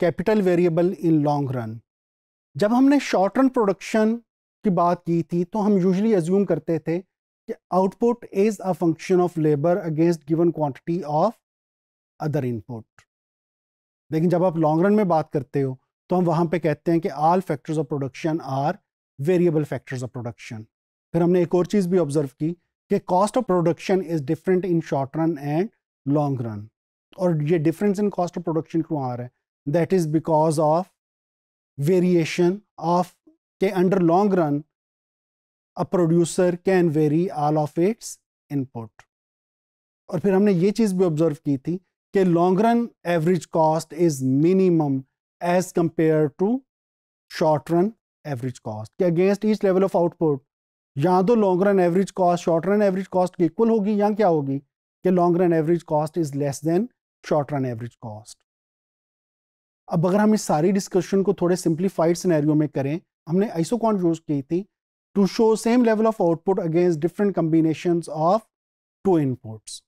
Capital variable in long run जब हमने short run production की बात की थी तो हम यूजली एज्यूम करते थे कि output is a function of labour against given quantity of other input लेकिन जब आप लॉन्ग रन में बात करते हो तो हम वहां पे कहते हैं कि all factors of production are variable factors of production फिर हमने एक और चीज़ भी ऑब्जर्व की कि cost of production is different in short run and long run और ये difference in cost of production क्यों आ रहा है that is because of variation of के under long run a producer can vary all of its input और फिर हमने ये चीज़ भी ऑब्जर्व की थी कि long run average cost is minimum as compared to short run average cost के against each level of output या तो long run average cost short run average cost equal होगी या क्या होगी कि long run average cost is less than short run average cost अब अगर हम इस सारी डिस्कशन को थोड़े सिंप्लीफाइड सिनेरियो में करें हमने आइसोकॉन यूज की थी to show same level of output against different combination of two inputs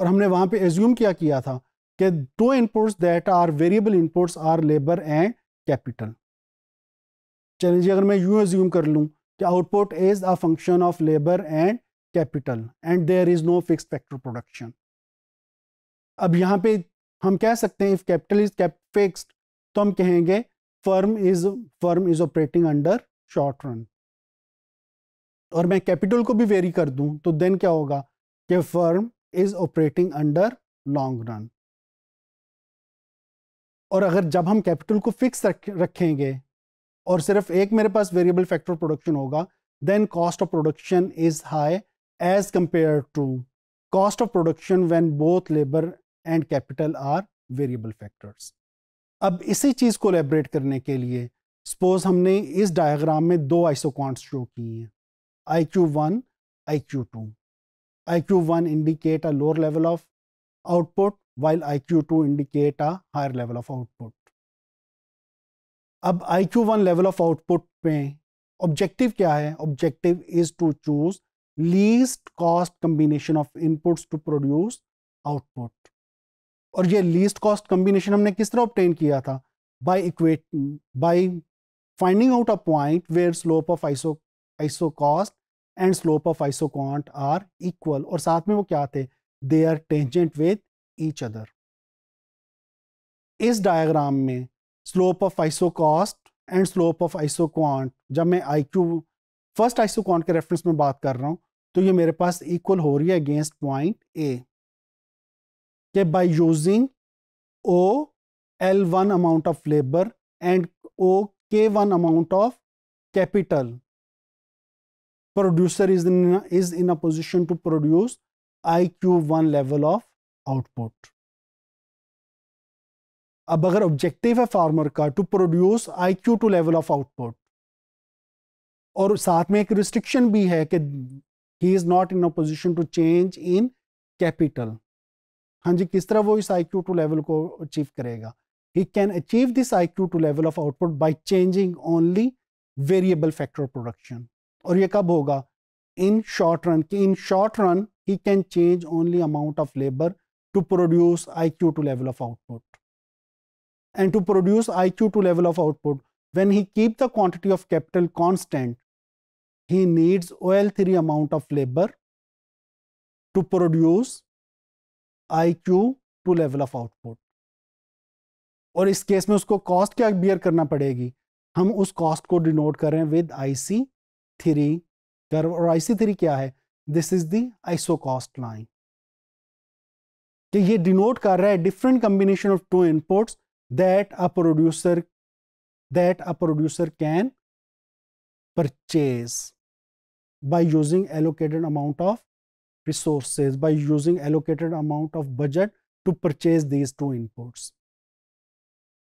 और हमने वहां पे एज्यूम क्या किया था कि two inputs that are variable inputs are labour and capital चलिए जी अगर मैं यू एज्यूम कर लूँ कि output is a function of labour and capital and there is no fix factor production अब यहाँ पे हम कह सकते हैं if capital is cap fixed तो हम कहेंगे firm is firm is operating under short run और मैं कैपिटल को भी वेरी कर दूं तो देन क्या होगा कि firm is operating under long run और अगर जब हम कैपिटल को फिक्स रख, रखेंगे और सिर्फ एक मेरे पास वेरिएबल फैक्टर प्रोडक्शन होगा then cost of production is high as compared to cost of production when both labour and capital are variable factors अब इसी चीज को लेबरेट करने के लिए सपोज हमने इस डायग्राम में दो आइसोकॉन्ट शो की हैं I Q one I Q two I Q one indicate a lower level of output while I Q two indicate a higher level of output अब I Q one level of output पे objective क्या है objective is to choose least cost combination of inputs to produce output और ये least cost combination हमने किस तरह obtain किया था by equate by finding out a point where slope of iso isocost and slope of isoquant are equal और साथ में वो क्या थे they are tangent with each other इस डायग्राम में slope of isocost and slope of isoquant जब मैं I Q first isoquant के रेफरेंस में बात कर रहा हूँ तो ये मेरे पास इक्वल हो रही है अगेंस्ट पॉइंट ए कि by using O L one amount of labour and O K one amount of capital producer is in is in a position to produce I Q one level of output अब अगर objective है farmer का to produce I Q two level of output और साथ में एक restriction भी है कि he is not in a position to change in capital हाँ जी किस तरह वो इस आई क्यू टू लेवल को अचीव करेगा he can achieve this I Q two level of output by changing only variable factor production और ये कब होगा इन शॉर्ट रन कि in short run he can change only amount of labour to produce I Q two level of output and to produce I Q two level of output when he keep the the of capital constant he needs OL three amount of labour to produce I Q two level of output और इस case में उसको cost क्या beer करना पड़ेगी हम उस cost को डिनोट कर रहे हैं with I C three curve और आई सी थ्री क्या है this is the isocost line कि ये डिनोट कर रहा है different combination of two inputs that a producer that a producer can purchase by using allocated amount of resources by using allocated amount of budget to purchase these two inputs.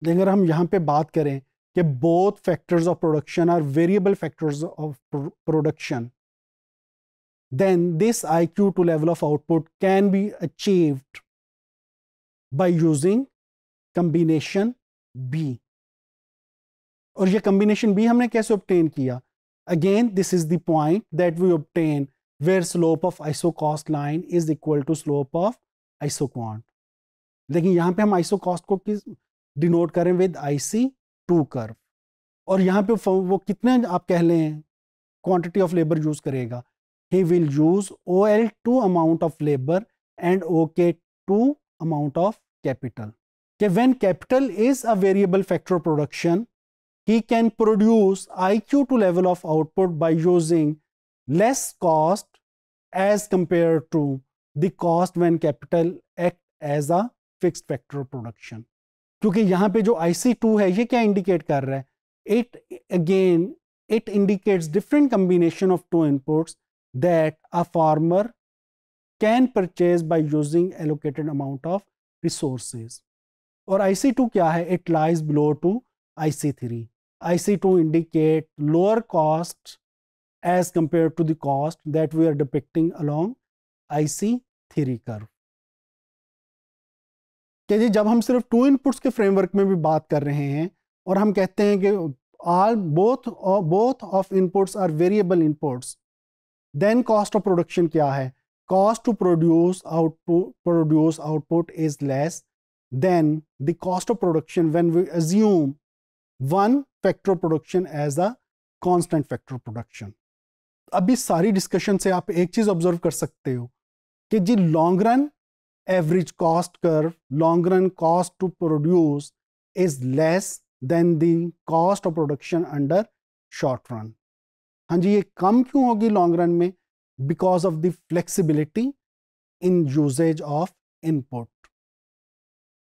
then agar hum yahan pe baat kare कि both factors of production are variable factors of production, then this IQ to level of output can be achieved by using combination B. और ये combination B हमने कैसे obtain किया? Again this is the point that we obtain slope of isocost line is equal to slope of iso isocont. लेकिन यहाँ पे हम iso cost को किस डिनोट करें विद आईसी टू कर और यहाँ पे वो कितने आप कह लें क्वांटिटी ऑफ लेबर यूज करेगा he will use O L two amount of labour and O K two amount of capital K when capital is a variable factor production he can produce I Q two level of output by using less cost as compared to the cost when capital act as a fixed factor production क्योंकि यहाँ पे जो IC two है ये क्या indicate कर रहा है it again it indicates different combination of two inputs that a farmer can purchase by using allocated amount of resources और टू क्या है it lies below to I C three IC3 to indicate lower cost as compared to the cost that we are depicting along IC theory curve. क्या जी जब हम सिर्फ to inputs के framework में भी बात कर रहे हैं और हम कहते हैं कि all both both of inputs are variable inputs then cost of production क्या है cost to produce output produce output is less than the cost of production when we assume one factor production as a constant factor production अभी सारी discussion से आप एक चीज़ observe कर सकते हो कि जी लॉन्ग रन एवरेज कॉस्ट कर long run cost to produce is less than the cost of production under short run हाँ जी ये कम क्यों होगी लॉन्ग रन में because of the flexibility in usages of input